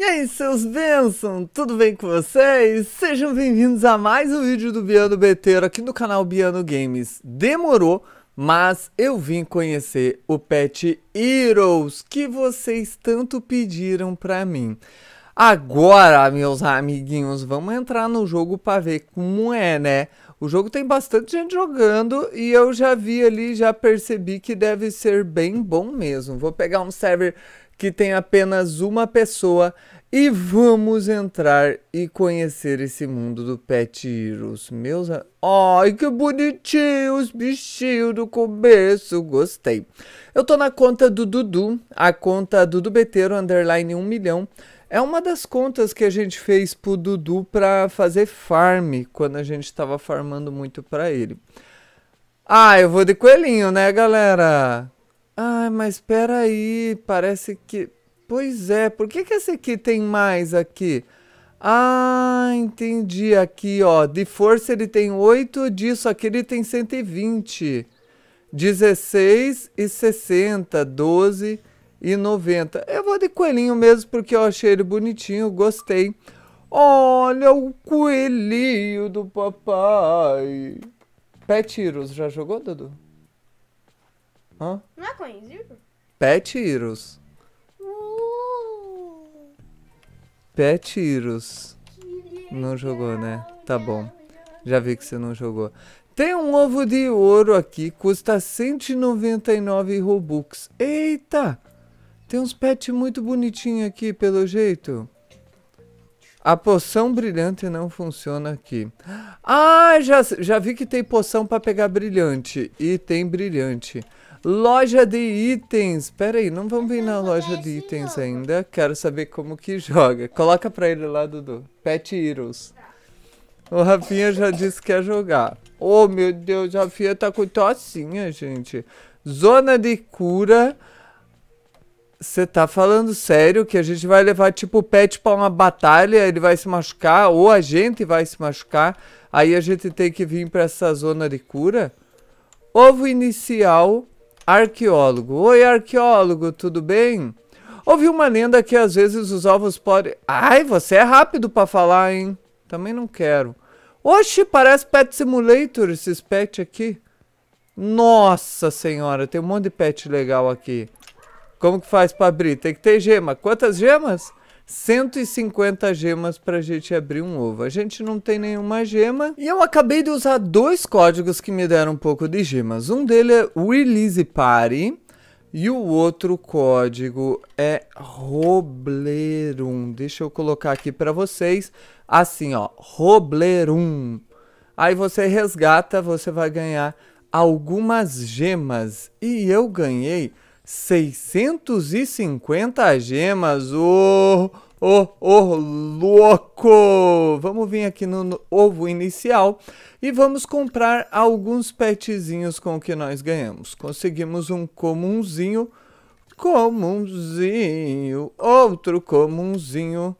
E aí, seus bênçãos, tudo bem com vocês? Sejam bem-vindos a mais um vídeo do Biano Beteiro aqui no canal Biano Games. Demorou, mas eu vim conhecer o Pet Heroes que vocês tanto pediram pra mim. Agora, meus amiguinhos, vamos entrar no jogo pra ver como é, né? O jogo tem bastante gente jogando e eu já vi ali, já percebi que deve ser bem bom mesmo. Vou pegar um server que tem apenas uma pessoa e vamos entrar e conhecer esse mundo do Pet Heroes. Meus. Ai, que bonitinho os bichinhos do começo, gostei. Eu tô na conta do Dudu, a conta Dudu Beteiro underline 1 milhão. É uma das contas que a gente fez pro Dudu para fazer farm, quando a gente estava farmando muito para ele. Ah, eu vou de coelhinho, né, galera? Ah, mas espera aí, parece que... Pois é, por que que esse aqui tem mais aqui? Ah, entendi aqui, ó. De força ele tem 8, disso aqui ele tem 120. 16 e 60, 12 e 90. Eu vou de coelhinho mesmo porque eu achei ele bonitinho, gostei. Olha o coelhinho do papai. Pé tiros, já jogou, Dudu? Hã? Não é conhecido? Petiros. Pet Heroes. Uh! Não jogou, né? Tá bom. Já vi que você não jogou. Tem um ovo de ouro aqui, custa 199 Robux. Eita! Tem uns pets muito bonitinhos aqui, pelo jeito. A poção brilhante não funciona aqui. Ah, já, já vi que tem poção para pegar brilhante. E tem brilhante. Loja de itens. Pera aí, não vamos vir na loja de itens ainda. Quero saber como que joga. Coloca pra ele lá, Dudu. Pet Heroes. O Rafinha já disse que ia jogar. Oh, meu Deus, a Rafinha tá com tocinha, gente. Zona de cura. Você tá falando sério que a gente vai levar tipo o pet pra uma batalha, ele vai se machucar, ou a gente vai se machucar, aí a gente tem que vir pra essa zona de cura? Ovo inicial, Arqueólogo. Oi, arqueólogo, tudo bem? Ouvi uma lenda que às vezes os ovos podem. Ai, você é rápido para falar, hein? Também não quero. Oxe, parece Pet Simulator esses pet aqui. Nossa senhora, tem um monte de pet legal aqui. Como que faz para abrir? Tem que ter gema. Quantas gemas? 150 gemas pra gente abrir um ovo. A gente não tem nenhuma gema. E eu acabei de usar dois códigos que me deram um pouco de gemas. Um dele é Release Party. E o outro código é Roblerum. Deixa eu colocar aqui para vocês. Assim, ó, Roblerum. Aí você resgata, você vai ganhar algumas gemas. E eu ganhei 650 gemas. Ô, ô, ô, louco! Vamos vir aqui no, no ovo inicial e vamos comprar alguns petzinhos com o que nós ganhamos. Conseguimos um comunzinho, comunzinho, outro comunzinho.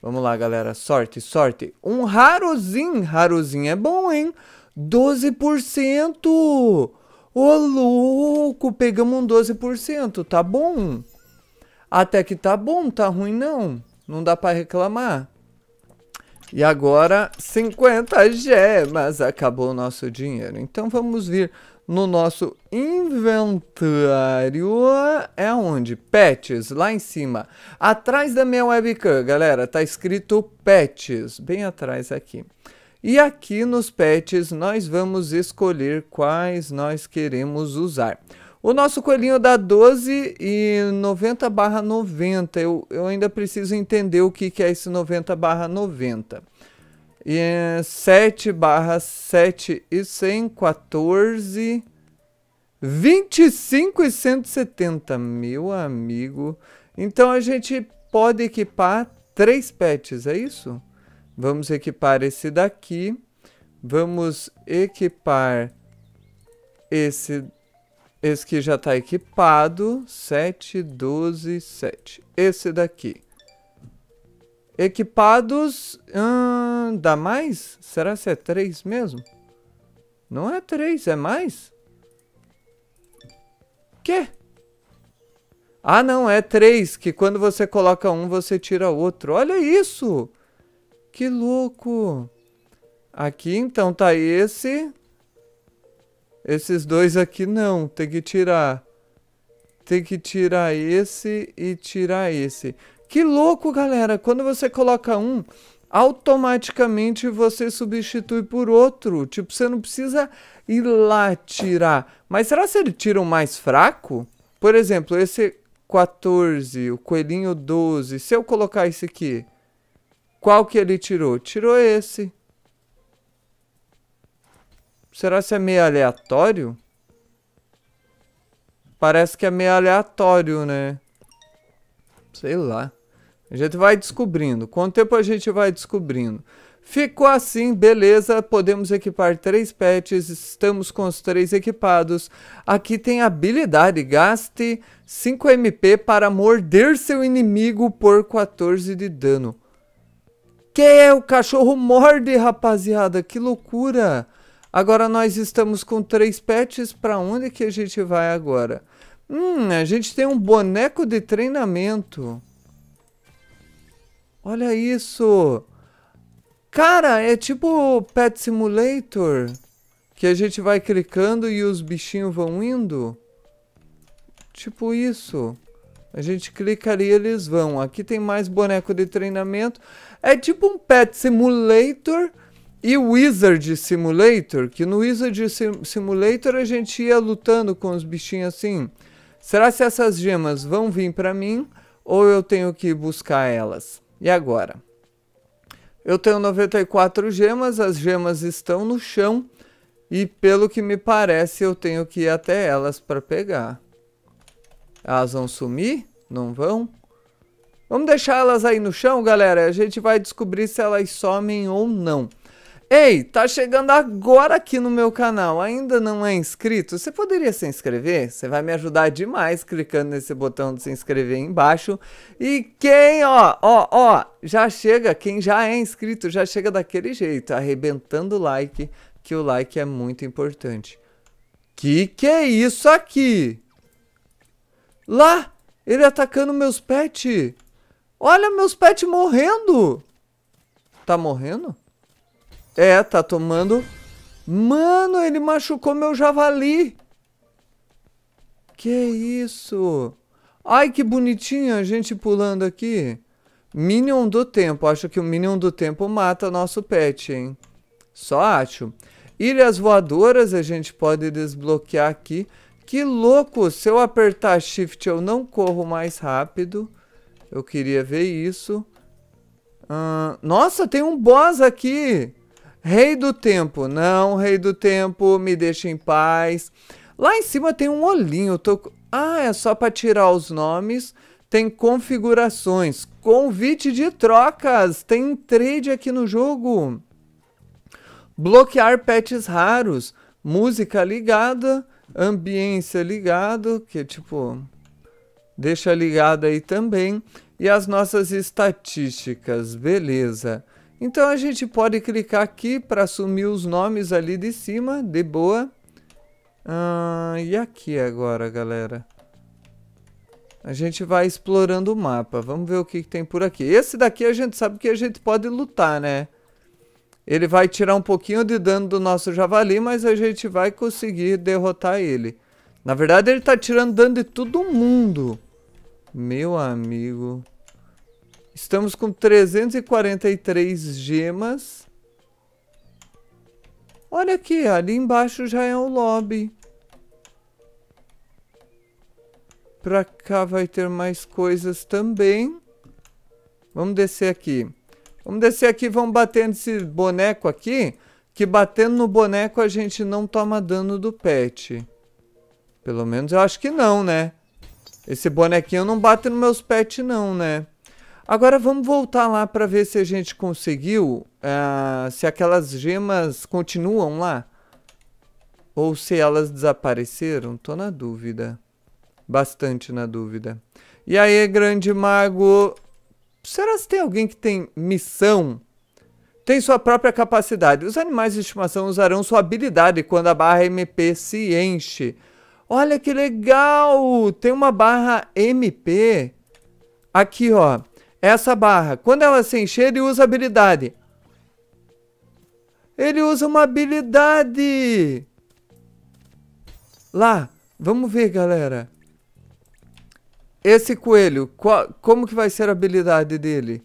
Vamos lá, galera. Sorte, sorte. Um rarozinho, rarozinho é bom, hein? 12%! Ô louco, pegamos um 12%, tá bom. Até que tá bom, tá ruim não. Não dá para reclamar. E agora 50 gemas, acabou o nosso dinheiro. Então vamos vir no nosso inventário. É onde? Pets, lá em cima. Atrás da minha webcam, galera, tá escrito pets, bem atrás aqui. E aqui nos pets nós vamos escolher quais nós queremos usar. O nosso coelhinho dá 12 e 90 barra 90. Eu, eu ainda preciso entender o que, que é esse 90 barra 90. E é 7 barra 7 e 100, 14, 25 e 170, meu amigo. Então a gente pode equipar três pets, é isso? Vamos equipar esse daqui. Vamos equipar esse, esse que já está equipado. 7, 12, 7. Esse daqui. Equipados... Hum, dá mais? Será que é 3 mesmo? Não é 3, é mais? Quê? Ah, não, é 3, que quando você coloca um, você tira outro. Olha isso! Que louco! Aqui então tá esse. Esses dois aqui não, tem que tirar. Tem que tirar esse e tirar esse. Que louco, galera! Quando você coloca um, automaticamente você substitui por outro. Tipo, você não precisa ir lá tirar. Mas será que ele tira o um mais fraco? Por exemplo, esse 14, o coelhinho 12. Se eu colocar esse aqui, qual que ele tirou? Tirou esse. Será que é meio aleatório? Parece que é meio aleatório, né? Sei lá. A gente vai descobrindo. Com o tempo a gente vai descobrindo. Ficou assim, beleza. Podemos equipar três pets. Estamos com os três equipados. Aqui tem habilidade. Gaste 5 MP para morder seu inimigo por 14 de dano. Que? é O cachorro morde, rapaziada. Que loucura. Agora nós estamos com três pets. para onde que a gente vai agora? Hum, a gente tem um boneco de treinamento. Olha isso. Cara, é tipo Pet Simulator. Que a gente vai clicando e os bichinhos vão indo. Tipo isso. A gente clica ali eles vão. Aqui tem mais boneco de treinamento. É tipo um Pet Simulator e Wizard Simulator, que no Wizard Simulator a gente ia lutando com os bichinhos assim. Será se essas gemas vão vir para mim ou eu tenho que buscar elas? E agora? Eu tenho 94 gemas, as gemas estão no chão e pelo que me parece eu tenho que ir até elas para pegar. Elas vão sumir? Não vão? Vamos deixar elas aí no chão, galera. A gente vai descobrir se elas somem ou não. Ei, tá chegando agora aqui no meu canal, ainda não é inscrito? Você poderia se inscrever? Você vai me ajudar demais clicando nesse botão de se inscrever aí embaixo. E quem, ó, ó, ó, já chega, quem já é inscrito, já chega daquele jeito, arrebentando o like, que o like é muito importante. Que que é isso aqui? Lá! Ele atacando meus pets! Olha meus pets morrendo! Tá morrendo? É, tá tomando... Mano, ele machucou meu javali! Que isso? Ai, que bonitinho a gente pulando aqui. Minion do Tempo. Acho que o Minion do Tempo mata nosso pet, hein? Só acho. Ilhas voadoras a gente pode desbloquear aqui. Que louco! Se eu apertar Shift, eu não corro mais rápido. Eu queria ver isso. Uh, nossa, tem um boss aqui! Rei do Tempo. Não, Rei do Tempo, me deixa em paz. Lá em cima tem um olhinho. Tô... Ah, é só para tirar os nomes. Tem configurações. Convite de trocas. Tem trade aqui no jogo. Bloquear pets raros. Música ligada ambiência ligado, que tipo deixa ligado aí também, e as nossas estatísticas, beleza. Então a gente pode clicar aqui para assumir os nomes ali de cima, de boa. Ah, e aqui agora, galera? A gente vai explorando o mapa. Vamos ver o que, que tem por aqui. Esse daqui a gente sabe que a gente pode lutar, né? Ele vai tirar um pouquinho de dano do nosso javali, mas a gente vai conseguir derrotar ele. Na verdade, ele tá tirando dano de todo mundo. Meu amigo. Estamos com 343 gemas. Olha aqui, ali embaixo já é um lobby. Pra cá vai ter mais coisas também. Vamos descer aqui. Vamos descer aqui, vamos batendo esse boneco aqui, que batendo no boneco a gente não toma dano do pet. Pelo menos eu acho que não, né? Esse bonequinho não bate nos meus pets não, né? Agora vamos voltar lá para ver se a gente conseguiu, uh, se aquelas gemas continuam lá. Ou se elas desapareceram, tô na dúvida. Bastante na dúvida. E aí, grande mago, Será que tem alguém que tem missão? Tem sua própria capacidade. Os animais de estimação usarão sua habilidade quando a barra MP se enche. Olha que legal! Tem uma barra MP. Aqui, ó. Essa barra. Quando ela se encher, ele usa habilidade. Ele usa uma habilidade! Lá. Vamos ver, galera. Esse coelho, qual, como que vai ser a habilidade dele?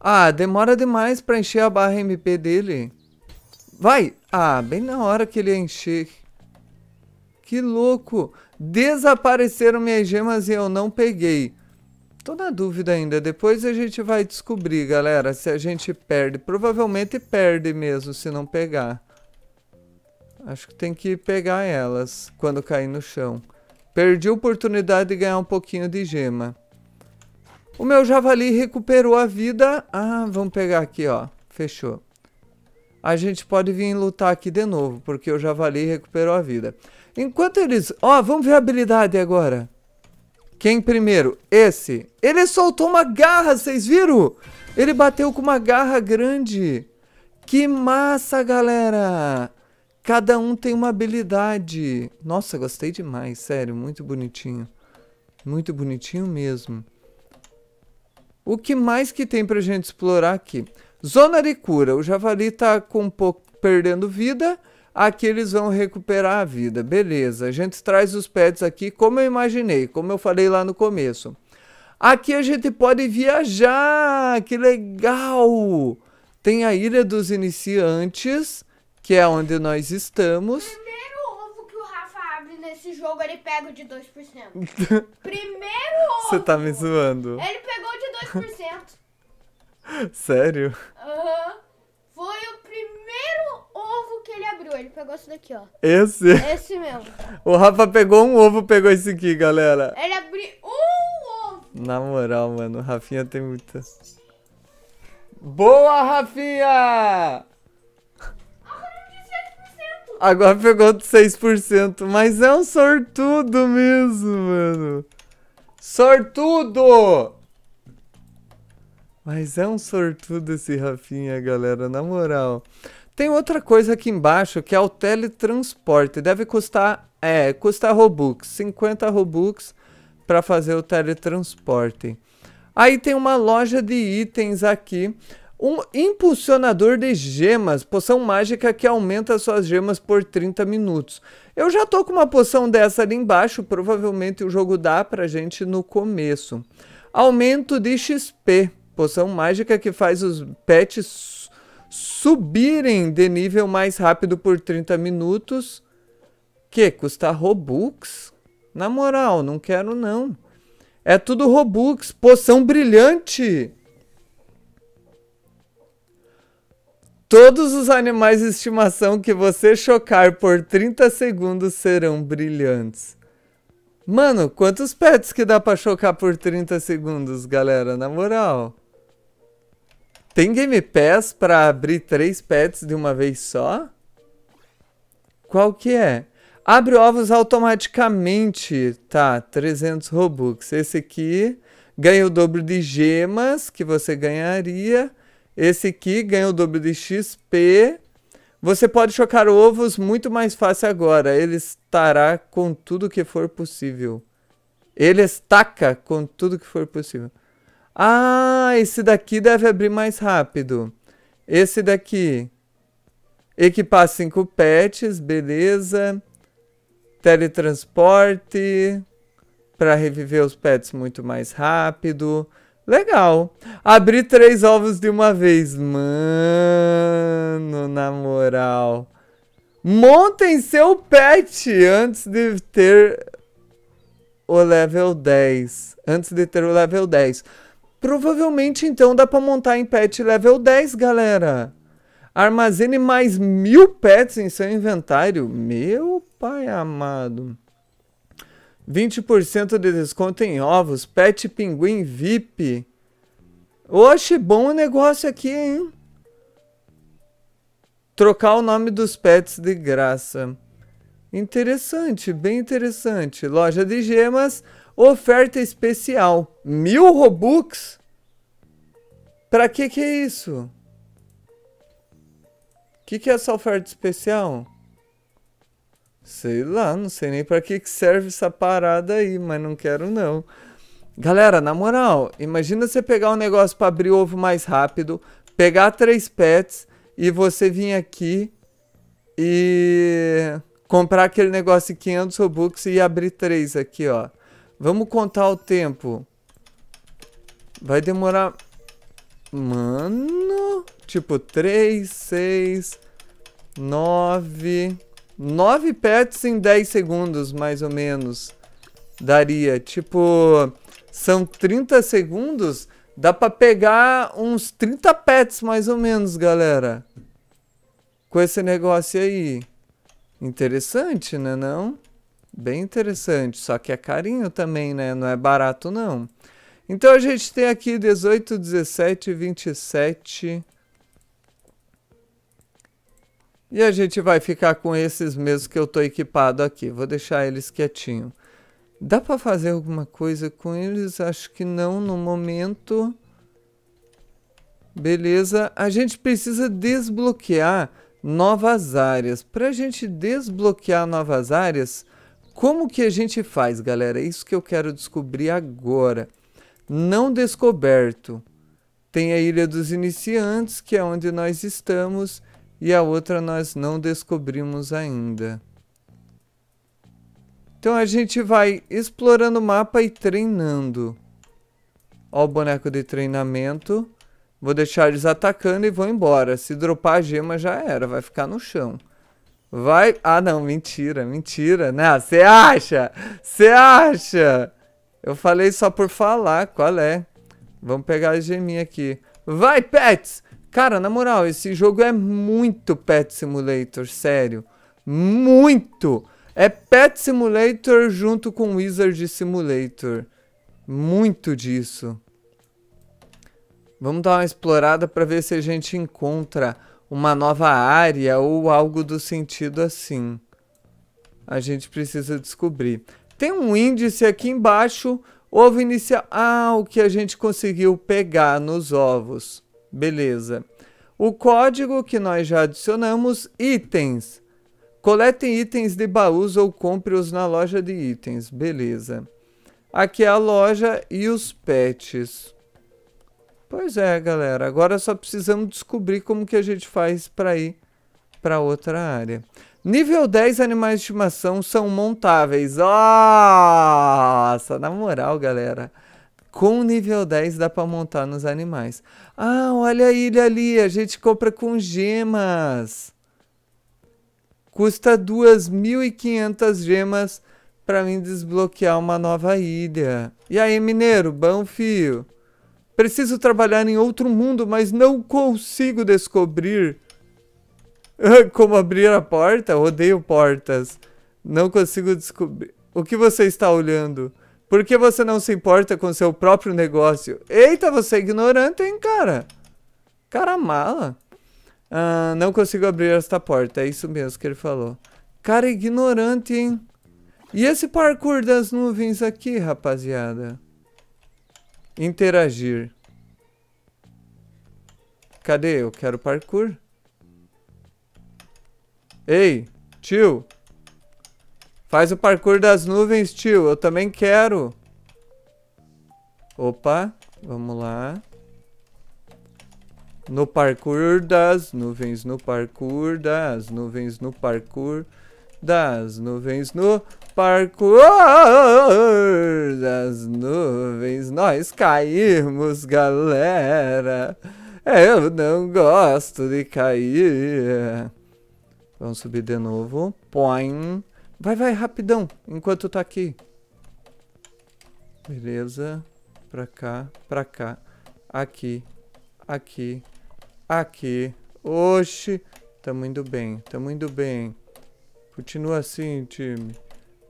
Ah, demora demais pra encher a barra MP dele. Vai! Ah, bem na hora que ele encher. Que louco! Desapareceram minhas gemas e eu não peguei. Tô na dúvida ainda. Depois a gente vai descobrir, galera, se a gente perde. Provavelmente perde mesmo, se não pegar. Acho que tem que pegar elas quando cair no chão. Perdi a oportunidade de ganhar um pouquinho de gema. O meu javali recuperou a vida. Ah, vamos pegar aqui, ó. Fechou. A gente pode vir lutar aqui de novo, porque o javali recuperou a vida. Enquanto eles... Ó, vamos ver a habilidade agora. Quem primeiro? Esse. Ele soltou uma garra, vocês viram? Ele bateu com uma garra grande. Que massa, galera! Cada um tem uma habilidade. Nossa, gostei demais, sério, muito bonitinho. Muito bonitinho mesmo. O que mais que tem pra gente explorar aqui? Zona de cura. O javali tá com um pouco perdendo vida. Aqui eles vão recuperar a vida. Beleza. A gente traz os pets aqui como eu imaginei, como eu falei lá no começo. Aqui a gente pode viajar. Que legal! Tem a Ilha dos Iniciantes que é onde nós estamos. Primeiro ovo que o Rafa abre nesse jogo, ele pega o de 2%. Primeiro ovo! Você tá me zoando. Ele pegou o de 2%. Sério? Aham. Uhum. Foi o primeiro ovo que ele abriu. Ele pegou esse daqui, ó. Esse? Esse mesmo. O Rafa pegou um ovo, pegou esse aqui, galera. Ele abriu um ovo. Na moral, mano, o Rafinha tem muita... Boa, Rafinha! Agora pegou 6%. Mas é um sortudo mesmo, mano. Sortudo! Mas é um sortudo esse Rafinha, galera, na moral. Tem outra coisa aqui embaixo que é o teletransporte. Deve custar, é, custar Robux, 50 Robux para fazer o teletransporte. Aí tem uma loja de itens aqui um impulsionador de gemas, poção mágica que aumenta suas gemas por 30 minutos. Eu já tô com uma poção dessa ali embaixo, provavelmente o jogo dá pra gente no começo. Aumento de XP, poção mágica que faz os pets subirem de nível mais rápido por 30 minutos. Que custa Robux? Na moral, não quero não. É tudo Robux, poção brilhante. Todos os animais de estimação que você chocar por 30 segundos serão brilhantes. Mano, quantos pets que dá pra chocar por 30 segundos, galera? Na moral. Tem Game Pass pra abrir três pets de uma vez só? Qual que é? Abre ovos automaticamente. Tá, 300 Robux. Esse aqui ganha o dobro de gemas que você ganharia. Esse aqui ganha o dobro de XP. Você pode chocar ovos muito mais fácil agora. Ele estará com tudo que for possível. Ele estaca com tudo que for possível. Ah, esse daqui deve abrir mais rápido. Esse daqui. Equipar 5 pets, beleza. Teletransporte. Para reviver os pets muito mais rápido. Legal. Abri três ovos de uma vez. Mano, na moral. Montem seu pet antes de ter o level 10. Antes de ter o level 10. Provavelmente, então, dá pra montar em pet level 10, galera. Armazene mais mil pets em seu inventário. Meu pai amado. 20% de desconto em ovos. Pet Pinguim VIP. Oxe, bom negócio aqui, hein? Trocar o nome dos pets de graça. Interessante, bem interessante. Loja de gemas, oferta especial. Mil Robux? Pra que que é isso? O que, que é essa oferta especial? Sei lá, não sei nem para que serve essa parada aí, mas não quero não. Galera, na moral, imagina você pegar um negócio para abrir ovo mais rápido, pegar três pets e você vir aqui e comprar aquele negócio de 500 Robux e abrir três aqui, ó. Vamos contar o tempo. Vai demorar... Mano... Tipo, 3, 6, 9... 9 pets em 10 segundos, mais ou menos. Daria. Tipo, são 30 segundos. Dá pra pegar uns 30 pets, mais ou menos, galera. Com esse negócio aí. Interessante, né não? Bem interessante. Só que é carinho também, né? Não é barato, não. Então a gente tem aqui 18, 17, 27... E a gente vai ficar com esses mesmos que eu estou equipado aqui. Vou deixar eles quietinho. Dá para fazer alguma coisa com eles? Acho que não no momento. Beleza. A gente precisa desbloquear novas áreas. Para a gente desbloquear novas áreas, como que a gente faz, galera? Isso que eu quero descobrir agora. Não descoberto. Tem a Ilha dos Iniciantes, que é onde nós estamos e a outra nós não descobrimos ainda. Então a gente vai explorando o mapa e treinando. Ó o boneco de treinamento. Vou deixar eles atacando e vão embora. Se dropar a gema já era, vai ficar no chão. Vai... Ah não, mentira, mentira. Não, né? você acha? Você acha? Eu falei só por falar, qual é? Vamos pegar a geminha aqui. Vai, Pets! Cara, na moral, esse jogo é muito Pet Simulator, sério. Muito! É Pet Simulator junto com Wizard Simulator. Muito disso. Vamos dar uma explorada para ver se a gente encontra uma nova área ou algo do sentido assim. A gente precisa descobrir. Tem um índice aqui embaixo, ovo inicial... Ah, o que a gente conseguiu pegar nos ovos. Beleza. O código que nós já adicionamos, itens. Coletem itens de baús ou compre-os na loja de itens. Beleza. Aqui é a loja e os pets. Pois é, galera. Agora só precisamos descobrir como que a gente faz para ir para outra área. Nível 10 animais de estimação são montáveis. Nossa, na moral, galera com nível 10 dá para montar nos animais. Ah, olha a ilha ali, a gente compra com gemas. Custa 2.500 gemas para mim desbloquear uma nova ilha. E aí, mineiro, bom fio. Preciso trabalhar em outro mundo, mas não consigo descobrir como abrir a porta. Odeio portas. Não consigo descobrir. O que você está olhando? Por que você não se importa com seu próprio negócio? Eita, você é ignorante, hein, cara? Cara mala. Ah, não consigo abrir esta porta. É isso mesmo que ele falou. Cara ignorante, hein? E esse parkour das nuvens aqui, rapaziada? Interagir. Cadê? Eu quero parkour. Ei, tio. Faz o parkour das nuvens, tio. Eu também quero. Opa, vamos lá. No parkour das nuvens, no parkour das nuvens, no parkour das nuvens, no parkour das nuvens. Nós caímos, galera. Eu não gosto de cair. Vamos subir de novo. Põe. Vai, vai, rapidão, enquanto tá aqui. Beleza. Pra cá, pra cá. Aqui, aqui, aqui. Oxi. Tamo indo bem, tamo indo bem. Continua assim, time.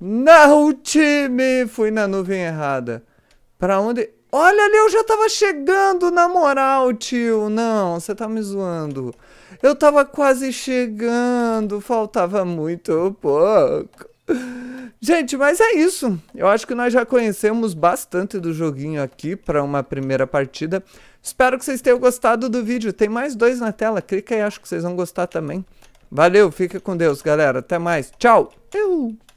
Não, time! Fui na nuvem errada. Pra onde... Olha ali, eu já tava chegando na moral, tio. Não, você tá me zoando. Eu tava quase chegando, faltava muito pouco. Gente, mas é isso. Eu acho que nós já conhecemos bastante do joguinho aqui para uma primeira partida. Espero que vocês tenham gostado do vídeo. Tem mais dois na tela, clica aí, acho que vocês vão gostar também. Valeu, fica com Deus, galera. Até mais. Tchau. Eu.